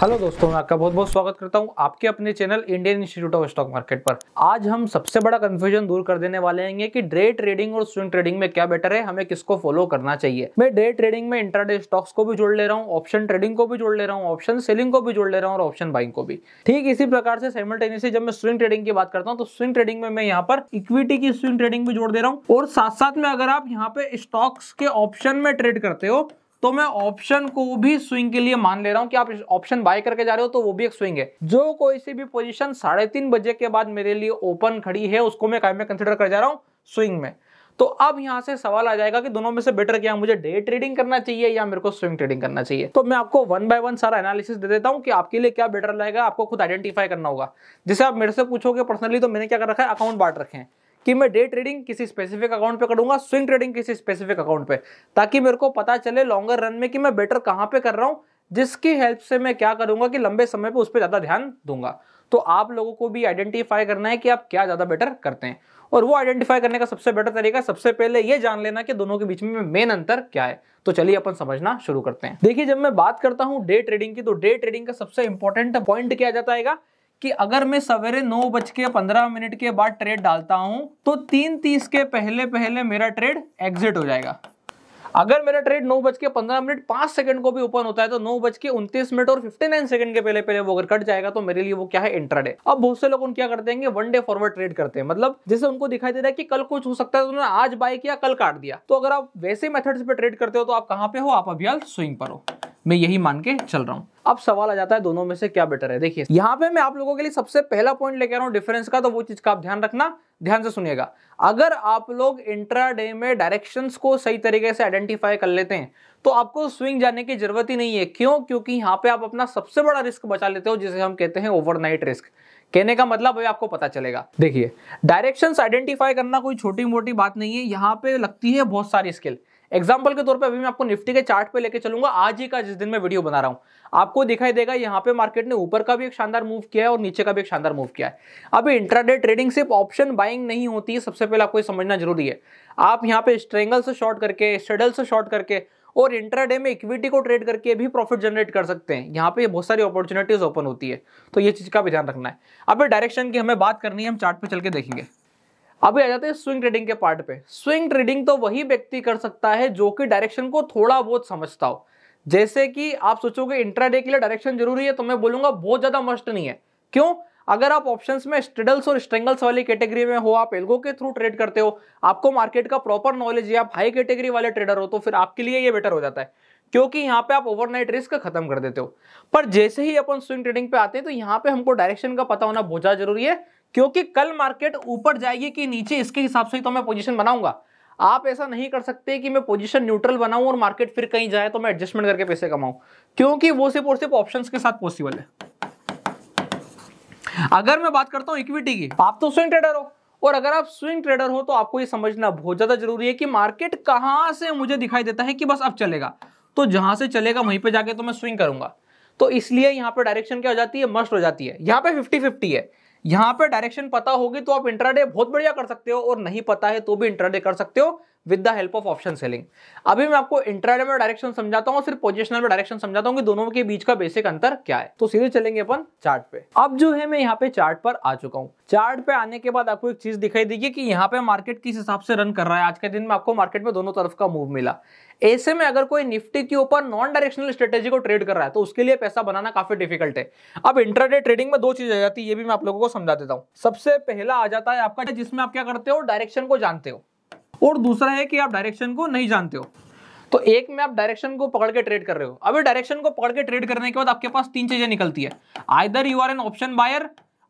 hello दोस्तों मैं आपका बहुत बहुत स्वागत करता हूं आपके अपने channel Indian institute of stock market पर आज हम सबसे बड़ा कंफ्यूजन दूर कर देने वाले हैं कि डे ट्रेडिंग और स्विंग ट्रेडिंग में क्या बेटर है हमें किसको फॉलो करना चाहिए मैं डे ट्रेडिंग में इंटरडे स्टॉक्स को भी जोड़ ले रहा हूँ ऑप्शन ट्रेडिंग को भी जोड़ ले रहा हूँ ऑप्शन सेलिंग को भी जोड़ ले रहा हूँ और ऑप्शन बाइंग को भी ठीक इसी प्रकार से जब मैं स्विंग ट्रेडिंग की बात करता हूँ तो स्विंग ट्रेडिंग में मैं यहाँ पर इक्विटी की स्विंग ट्रेडिंग भी जोड़ दे रहा हूँ और साथ साथ में अगर आप यहाँ पे स्टॉक्स के ऑप्शन में ट्रेड करते हो तो मैं ऑप्शन को भी स्विंग के लिए मान ले रहा हूं कि आप ऑप्शन बाय करके जा रहे हो तो वो भी एक स्विंग है जो कोई सी भी पोजिशन साढ़े तीन बजे के बाद मेरे लिए ओपन खड़ी है उसको मैं कायम कंसिडर कर जा रहा हूँ स्विंग में तो अब यहाँ से सवाल आ जाएगा कि दोनों में से बेटर क्या मुझे डे ट्रेडिंग करना चाहिए या मेरे को स्विंग ट्रेडिंग करना चाहिए तो मैं आपको वन बाय वन सारा एनालिसिस दे देता हूँ कि आपके लिए क्या बेटर रहेगा आपको खुद आइडेंटिफाई करना होगा जैसे आप मेरे से पूछोगे पर्सनली तो मैंने क्या कर रखा है अकाउंट बांट रखे हैं कि मैं डे ट्रेडिंग किसी स्पेसिफिक अकाउंट पे करूंगा स्विंग ट्रेडिंग किसी स्पेसिफिक अकाउंट पे ताकि मेरे को पता चले लॉन्गर रन में कि मैं बेटर कहाँ पे कर रहा हूँ जिसकी हेल्प से मैं क्या करूंगा कि लंबे समय पर उस पर ज़्यादा ध्यान दूंगा तो आप लोगों को भी आइडेंटिफाई करना है कि आप क्या ज़्यादा बेटर करते हैं और वो आइडेंटिफाई करने का सबसे बेटर तरीका सबसे पहले ये जान लेना कि दोनों के बीच में मेन अंतर क्या है तो चलिए अपन समझना शुरू करते हैं देखिए जब मैं बात करता हूं डे ट्रेडिंग की तो डे ट्रेडिंग का सबसे इंपॉर्टेंट पॉइंट क्या जाता है कि अगर मैं सवेरे नौ बज के पंद्रह मिनट के बाद ट्रेड डालता हूं तो तीन तीस के पहले पहले मेरा ट्रेड एग्जिट हो जाएगा अगर मेरा ट्रेड नौ बज के पंद्रह मिनट पांच सेकंड को भी ओपन होता है तो नौ बज के उनतीस मिनट और फिफ्टी नाइन सेकंड के पहले पहले वो अगर कट जाएगा तो मेरे लिए वो क्या है इंटरडे अब बहुत से लोग उन क्या करते हैं वन डे फॉरवर्ड ट्रेड करते हैं मतलब जैसे उनको दिखाई दे रहा है कि कल कुछ हो सकता है तो उन्होंने आज बाय किया कल काट दिया तो अगर आप वैसे मेथड पर ट्रेड करते हो तो आप कहाँ पे हो आप अभी स्विंग पर हो मैं यही मान के चल रहा हूं अब सवाल आ जाता है दोनों में से क्या बेटर है देखिए यहाँ पे मैं आप लोगों के लिए सबसे पहला पॉइंट लेकर आ रहा हूँ डिफरेंस का तो वो चीज का आप ध्यान रखना ध्यान से सुनिएगा अगर आप लोग इंट्राडे में डायरेक्शंस को सही तरीके से आइडेंटिफाई कर लेते हैं तो आपको स्विंग जाने की जरूरत ही नहीं है क्यों क्योंकि यहाँ पे आप अपना सबसे बड़ा रिस्क बचा लेते हो जिसे हम कहते हैं ओवरनाइट रिस्क कहने का मतलब है आपको पता चलेगा देखिए डायरेक्शंस आइडेंटिफाई करना कोई छोटी मोटी बात नहीं है यहाँ पे लगती है बहुत सारी स्किल एग्जाम्पल के तौर पे अभी मैं आपको निफ्टी के चार्ट पे लेके चलूंगा आज ही का जिस दिन मैं वीडियो बना रहा हूँ आपको दिखाई देगा यहाँ पे मार्केट ने ऊपर का भी एक शानदार मूव किया है और नीचे का भी एक शानदार मूव किया है अभी इंट्राडे ट्रेडिंग सिर्फ ऑप्शन बाइंग नहीं होती है सबसे पहले आपको ये समझना जरूरी है आप यहाँ पे स्ट्रेंगल से शॉर्ट करके स्टेडल से शॉर्ट करके और इंट्राडे में इक्विटी को ट्रेड करके भी प्रॉफिट जनरेट कर सकते हैं यहाँ पे बहुत सारी अपॉर्चुनिटीज ओपन होती है तो ये चीज का भी ध्यान रखना है अभी डायरेक्शन की हमें बात करनी है हम चार्ट पे चल के देखेंगे अभी आ जाते हैं स्विंग ट्रेडिंग के पार्ट पे स्विंग ट्रेडिंग तो वही व्यक्ति कर सकता है जो कि डायरेक्शन को थोड़ा बहुत समझता हो जैसे कि आप सोचोगे इंट्राडे के लिए डायरेक्शन जरूरी है तो मैं बोलूंगा बहुत ज्यादा मस्ट नहीं है क्यों अगर आप ऑप्शंस में स्ट्रेडल्स और स्ट्रेंगल्स वाली कैटेगरी में हो आप एल्गो के थ्रू ट्रेड करते हो आपको मार्केट का प्रॉपर नॉलेज है आप हाई कैटेगरी वाले ट्रेडर हो तो फिर आपके लिए ये बेटर हो जाता है क्योंकि यहाँ पे आप ओवरनाइट रिस्क खत्म कर देते हो पर जैसे ही अपन स्विंग ट्रेडिंग पे आते हैं तो यहाँ पे हमको डायरेक्शन का पता होना बहुत ज्यादा जरूरी है क्योंकि कल मार्केट ऊपर जाएगी कि नीचे इसके हिसाब से ही तो मैं पोजिशन बनाऊंगा आप ऐसा नहीं कर सकते कि मैं पोजीशन न्यूट्रल बनाऊं और मार्केट फिर कहीं जाए तो मैं एडजस्टमेंट करके पैसे कमाऊं क्योंकि वो सिर्फ और सिर्फ ऑप्शन के साथ पॉसिबल है अगर मैं बात करता हूं इक्विटी की तो आप तो स्विंग ट्रेडर हो और अगर आप स्विंग ट्रेडर हो तो आपको ये समझना बहुत ज्यादा जरूरी है कि मार्केट कहां से मुझे दिखाई देता है कि बस अब चलेगा तो जहां से चलेगा वहीं पे जाके तो मैं स्विंग करूंगा तो इसलिए यहाँ पे डायरेक्शन क्या हो जाती है मस्ट हो जाती है यहाँ पे फिफ्टी फिफ्टी है यहाँ पे डायरेक्शन पता होगी तो आप इंट्राडे बहुत बढ़िया कर सकते हो और नहीं पता है तो भी इंट्राडे कर सकते हो with the help of option selling अभी मैं आपको इंट्राडे में डायरेक्शन समझाता हूँ सिर्फ पोजिशनल में डायरेक्शन समझाता हूँ कि दोनों के बीच का बेसिक अंतर क्या है तो सीधे चलेंगे अपन चार्ट पे अब जो है मैं यहाँ पे चार्ट पर आ चुका हूँ चार्ट पे आने के बाद आपको एक चीज दिखाई देगी कि यहाँ पे मार्केट किस हिसाब से रन कर रहा है आज के दिन में आपको मार्केट में दोनों तरफ का मूव मिला ऐसे में अगर कोई निफ्टी के ऊपर नॉन डायरेक्शनल स्ट्रेटेजी को ट्रेड कर रहा है तो उसके लिए पैसा बनाना काफी डिफिकल्ट है अब इंटरडे ट्रेडिंग में दो चीज आ जाती है ये भी मैं आप लोगों को समझा देता हूँ सबसे पहला आ जाता है आपका जिसमें आप क्या करते हो डायरेक्शन को जानते हो और दूसरा है कि आप डायरेक्शन को नहीं जानते हो तो एक में आप डायरेक्शन को पकड़ के ट्रेड कर रहे हो अभी डायरेक्शन को पकड़ के ट्रेड करने के बाद आपके पास तीन चीजें निकलती है either you are an option buyer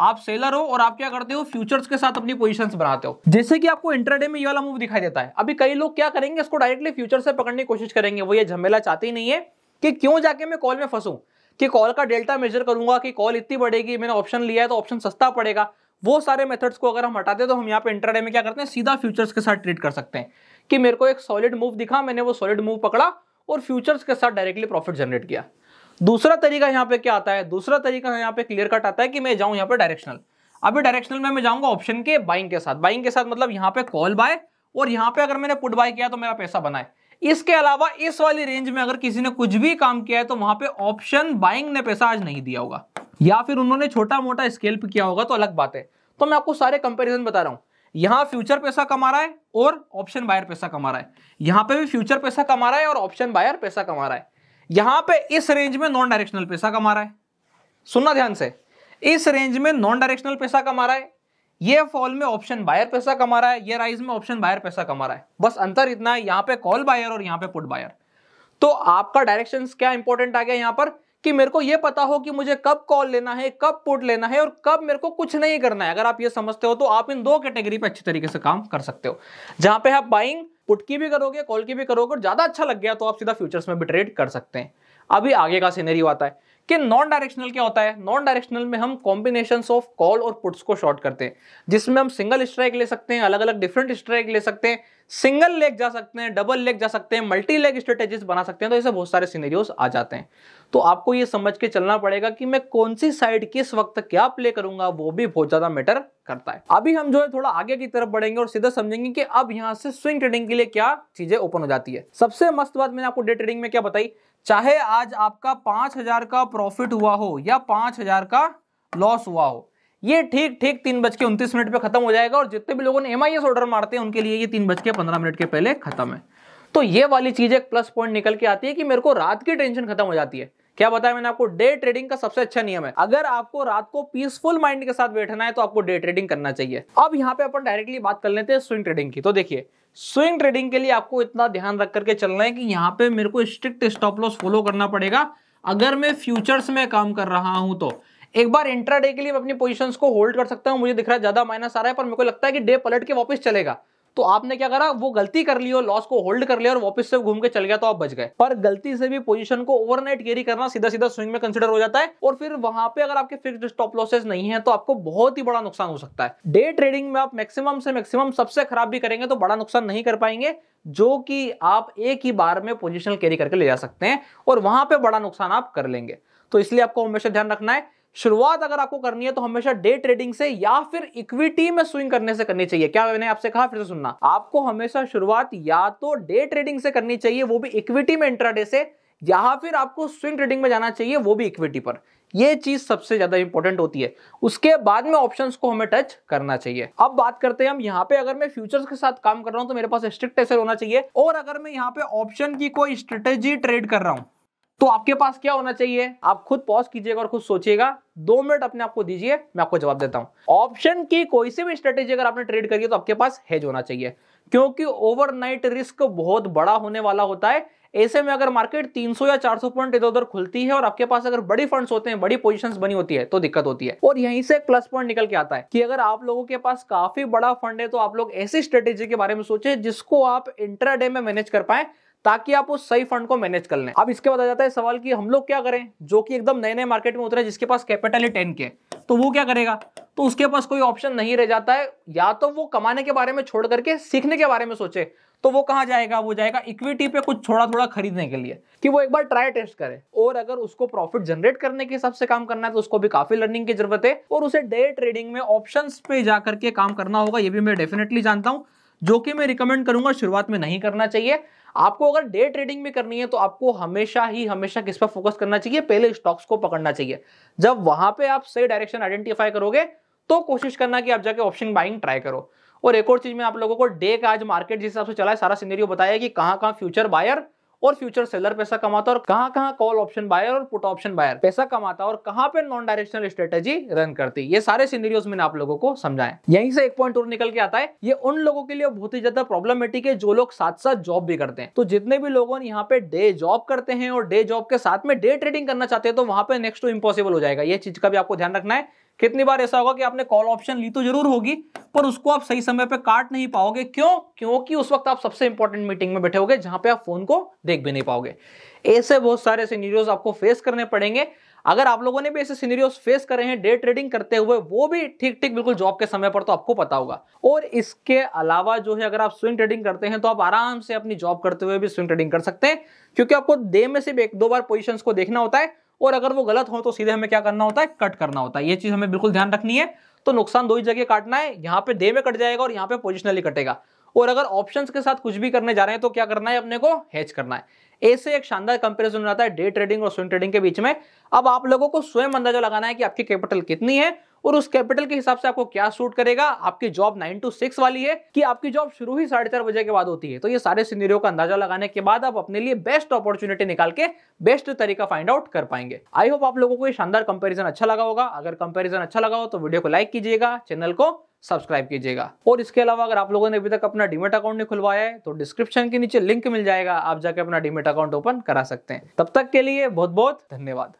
आप सेलर हो और आप क्या करते हो फ्यूचर्स के साथ अपनी पोजीशंस बनाते हो जैसे कि आपको इंटरडे में ये वाला मूव दिखाई देता है अभी कई लोग क्या करेंगे इसको डायरेक्टली फ्यूचर से पकड़ने की कोशिश करेंगे वो ये झमेला चाहते ही नहीं है कि क्यों जाके मैं कॉल में फंसू कि कॉल का डेल्टा मेजर करूंगा कि कॉल इतनी बढ़ेगी मैंने ऑप्शन लिया है तो ऑप्शन सस्ता पड़ेगा वो सारे मेथड्स को अगर हम हटाते हैं तो हम यहाँ पे इंटरडे में क्या करते हैं सीधा फ्यूचर्स के साथ ट्रेड कर सकते हैं कि मेरे को एक सॉलिड मूव दिखा मैंने वो सॉलिड मूव पकड़ा और फ्यूचर्स के साथ डायरेक्टली प्रॉफिट जनरेट किया दूसरा तरीका यहाँ पे क्या आता है दूसरा तरीका यहाँ पे क्लियर कट आता है कि मैं जाऊँ यहाँ पे डायरेक्शनल अभी डायरेक्शनल में मैं जाऊँगा ऑप्शन के बाइंग के साथ बाइंग के साथ मतलब यहाँ पे कॉल बाय और यहाँ पे अगर मैंने पुट बाय किया तो मेरा पैसा बनाए इसके अलावा इस वाली रेंज में अगर किसी ने कुछ भी काम किया है तो वहां पे ऑप्शन बाइंग ने पैसा आज नहीं दिया होगा या फिर उन्होंने छोटा मोटा स्केल पे किया होगा तो अलग बात है तो मैं आपको सारे कंपेरिजन बता रहा हूं यहाँ फ्यूचर पैसा कमा रहा है और ऑप्शन बायर पैसा कमा रहा है यहाँ पे भी फ्यूचर पैसा कमा रहा है और ऑप्शन बायर पैसा कमा रहा है यहां पे इस रेंज में नॉन डायरेक्शनल पैसा कमा रहा है सुनना ध्यान से इस रेंज में नॉन डायरेक्शनल पैसा कमा रहा है ये फॉल में ऑप्शन बायर पैसा कमा रहा है ये राइज में ऑप्शन बायर पैसा कमा रहा है बस अंतर इतना है यहां पे कॉल बायर और यहां पे पुट बायर तो आपका डायरेक्शन क्या इंपॉर्टेंट आ गया यहां पर कि मेरे को यह पता हो कि मुझे कब कॉल लेना है कब पुट लेना है और कब मेरे को कुछ नहीं करना है अगर आप ये समझते हो तो आप इन दो कैटेगरी पे अच्छे तरीके से काम कर सकते हो जहां पे आप बाइंग पुट की भी करोगे कॉल की भी करोगे और ज्यादा अच्छा लग गया तो आप सीधा फ्यूचर्स में भी ट्रेड कर सकते हैं अभी आगे का सीनरी आता है कि नॉन डायरेक्शनल क्या होता है नॉन डायरेक्शनल में हम कॉम्बिनेशन ऑफ कॉल और पुट्स को शॉर्ट करते हैं जिसमें हम सिंगल स्ट्राइक ले सकते हैं अलग अलग डिफरेंट स्ट्राइक ले सकते हैं सिंगल लेग जा सकते हैं डबल लेग जा सकते हैं मल्टी लेग स्ट्रेटेजी बना सकते हैं तो ऐसे बहुत सारे सीनेरियोज आ जाते हैं तो आपको ये समझ के चलना पड़ेगा कि मैं कौन सी साइड किस वक्त क्या प्ले करूंगा वो भी बहुत ज्यादा मैटर करता है अभी हम जो है थोड़ा आगे की तरफ बढ़ेंगे और सीधा समझेंगे कि अब यहाँ से स्विंग ट्रेडिंग के लिए क्या चीजें ओपन हो जाती है सबसे मस्त बात मैंने आपको डे ट्रेडिंग में क्या बताई चाहे आज आपका पांच हजार का प्रॉफिट हुआ हो या पांच हजार का लॉस हुआ हो ये ठीक ठीक तीन बज के उनतीस मिनट पे खत्म हो जाएगा और जितने भी लोगों ने एम ऑर्डर मारते हैं उनके लिए ये तीन बज के पंद्रह मिनट के पहले खत्म है तो ये वाली चीज एक प्लस पॉइंट निकल के आती है कि मेरे को रात की टेंशन खत्म हो जाती है क्या बताया मैंने आपको डे ट्रेडिंग का सबसे अच्छा नियम है अगर आपको रात को पीसफुल माइंड के साथ बैठना है तो आपको डे ट्रेडिंग करना चाहिए अब यहाँ पे अपन डायरेक्टली बात कर लेते हैं स्विंग ट्रेडिंग की तो देखिए स्विंग ट्रेडिंग के लिए आपको इतना ध्यान रख करके चलना है कि यहाँ पे मेरे को स्ट्रिक्ट स्टॉप लॉस फॉलो करना पड़ेगा अगर मैं फ्यूचर्स में काम कर रहा हूं तो एक बार इंट्राडे के लिए मैं अपनी पोजीशंस को होल्ड कर सकता हूं मुझे दिख रहा है ज्यादा माइनस आ रहा है पर मेरे को लगता है कि डे पलट के वापस चलेगा तो आपने क्या करा वो गलती कर ली और लॉस को होल्ड कर लिया और वापस से घूम के चल गया तो आप बच गए पर गलती से भी पोजीशन को ओवरनाइट कैरी करना सीधा सीधा स्विंग में कंसिडर हो जाता है और फिर वहां पे अगर आपके फिक्स स्टॉप लॉसेज नहीं है तो आपको बहुत ही बड़ा नुकसान हो सकता है डे ट्रेडिंग में आप मैक्सिमम से मैक्सिमम सबसे खराब भी करेंगे तो बड़ा नुकसान नहीं कर पाएंगे जो कि आप एक ही बार में पोजिशनल कैरी करके ले जा सकते हैं और वहां पर बड़ा नुकसान आप कर लेंगे तो इसलिए आपको हमेशा ध्यान रखना है शुरुआत अगर आपको करनी है तो हमेशा डे ट्रेडिंग से या फिर इक्विटी में स्विंग करने से करनी चाहिए क्या मैंने आपसे कहा फिर से सुनना आपको हमेशा शुरुआत या तो डे ट्रेडिंग से करनी चाहिए वो भी इक्विटी में इंट्राडे से या फिर आपको स्विंग ट्रेडिंग में जाना चाहिए वो भी इक्विटी पर ये चीज सबसे ज्यादा इंपॉर्टेंट होती है उसके बाद में ऑप्शंस को हमें टच करना चाहिए अब बात करते हैं हम यहाँ पे अगर मैं फ्यूचर्स के साथ काम कर रहा हूँ तो मेरे पास स्ट्रिक्ट एसर होना चाहिए और अगर मैं यहाँ पे ऑप्शन की कोई स्ट्रेटेजी ट्रेड कर रहा हूँ तो आपके पास क्या होना चाहिए आप खुद पॉज कीजिएगा और खुद सोचिएगा दो मिनट अपने आपको दीजिए मैं आपको जवाब देता हूं ऑप्शन की कोई से भी स्ट्रेटेजी अगर आपने ट्रेड करी है तो आपके पास हेज होना चाहिए क्योंकि ओवरनाइट रिस्क बहुत बड़ा होने वाला होता है ऐसे में अगर मार्केट 300 या 400 पॉइंट इधर उधर खुलती है और आपके पास अगर बड़ी फंड्स होते हैं बड़ी पोजीशंस बनी होती है तो दिक्कत होती है और यहीं से प्लस पॉइंट निकल के आता है कि अगर आप लोगों के पास काफी बड़ा फंड है तो आप लोग ऐसी स्ट्रेटेजी के बारे में सोचे जिसको आप इंटरा में मैनेज कर पाए ताकि आप उस सही फंड को मैनेज कर लें अब इसके बाद आ जाता है सवाल कि हम लोग क्या करें जो कि एकदम नए नए मार्केट में उतरे जिसके पास कैपिटल है टेन के तो वो क्या करेगा तो उसके पास कोई ऑप्शन नहीं रह जाता है या तो वो कमाने के बारे में छोड़ करके सीखने के बारे में सोचे तो वो कहाँ जाएगा वो जाएगा इक्विटी पे कुछ थोड़ा थोड़ा खरीदने के लिए कि वो एक बार ट्राई टेस्ट करे और अगर उसको प्रॉफिट जनरेट करने के हिसाब से काम करना है तो उसको भी काफी लर्निंग की जरूरत है और उसे डे ट्रेडिंग में ऑप्शंस पे जाकर के काम करना होगा ये भी मैं डेफिनेटली जानता हूँ जो कि मैं रिकमेंड करूंगा शुरुआत में नहीं करना चाहिए आपको अगर डे ट्रेडिंग में करनी है तो आपको हमेशा ही हमेशा किस पर फोकस करना चाहिए पहले स्टॉक्स को पकड़ना चाहिए जब वहां पे आप सही डायरेक्शन आइडेंटिफाई करोगे तो कोशिश करना कि आप जाके ऑप्शन बाइंग ट्राई करो और एक और चीज में आप लोगों को डे का आज मार्केट जिस हिसाब से चला है सारा सीनेरियो बताया कि कहाँ कहाँ फ्यूचर बायर और फ्यूचर सेलर पैसा कमाता है और कहां कहां कॉल ऑप्शन बायर और पुट ऑप्शन बायर पैसा कमाता और कहाँ पे नॉन डायरेक्शनल स्ट्रेटेजी रन करती ये सारे सीनरियोज मैंने आप लोगों को समझाए यहीं से एक पॉइंट और निकल के आता है ये उन लोगों के लिए बहुत ही ज्यादा प्रॉब्लमेटिक है जो लोग साथ साथ जॉब भी करते हैं तो जितने भी लोगों ने यहाँ पे डे जॉब करते हैं और डे जॉब के साथ में डे ट्रेडिंग करना चाहते हैं तो वहां पर नेक्स्ट टू इम्पॉसिबल हो जाएगा ये चीज का भी आपको ध्यान रखना है कितनी बार ऐसा होगा कि आपने कॉल ऑप्शन ली तो जरूर होगी पर उसको आप सही समय पर काट नहीं पाओगे क्यों क्योंकि उस वक्त आप सबसे इंपॉर्टेंट मीटिंग में बैठे होगे जहां पे आप फोन को देख भी नहीं पाओगे ऐसे बहुत सारे सीनियरोज आपको फेस करने पड़ेंगे अगर आप लोगों ने भी ऐसे सीनियरोज फेस करे हैं डे ट्रेडिंग करते हुए वो भी ठीक ठीक बिल्कुल जॉब के समय पर तो आपको पता होगा और इसके अलावा जो है अगर आप स्विंग ट्रेडिंग करते हैं तो आप आराम से अपनी जॉब करते हुए भी स्विंग ट्रेडिंग कर सकते हैं क्योंकि आपको दे में सिर्फ एक दो बार पोजिशन को देखना होता है और अगर वो गलत हो तो सीधे हमें क्या करना होता है कट करना होता है ये चीज हमें बिल्कुल ध्यान रखनी है तो नुकसान दो ही जगह काटना है यहाँ पे दे में कट जाएगा और यहाँ पे पोजिशनली कटेगा और अगर ऑप्शन के साथ कुछ भी करने जा रहे हैं तो क्या करना है अपने को हैच करना है ऐसे एक शानदार कंपेरिजन रहता है डे ट्रेडिंग और स्विंग ट्रेडिंग के बीच में अब आप लोगों को स्वयं अंदाजा लगाना है कि आपकी कैपिटल कितनी है और उस कैपिटल के हिसाब से आपको क्या सूट करेगा आपकी जॉब नाइन टू सिक्स वाली है कि आपकी जॉब शुरू ही साढ़े चार बजे के बाद होती है तो ये सारे सिनेरियो का अंदाजा लगाने के बाद आप अपने लिए बेस्ट अपॉर्चुनिटी निकाल के बेस्ट तरीका फाइंड आउट कर पाएंगे आई होप आप लोगों को ये शानदार कंपेरिजन अच्छा लगा होगा अगर कंपेरिजन अच्छा लगा हो तो वीडियो को लाइक कीजिएगा चैनल को सब्सक्राइब कीजिएगा और इसके अलावा अगर आप लोगों ने अभी तक अपना डीमेट अकाउंट नहीं खुलवाया है तो डिस्क्रिप्शन के नीचे लिंक मिल जाएगा आप जाके अपना डीमेट अकाउंट ओपन करा सकते हैं तब तक के लिए बहुत बहुत धन्यवाद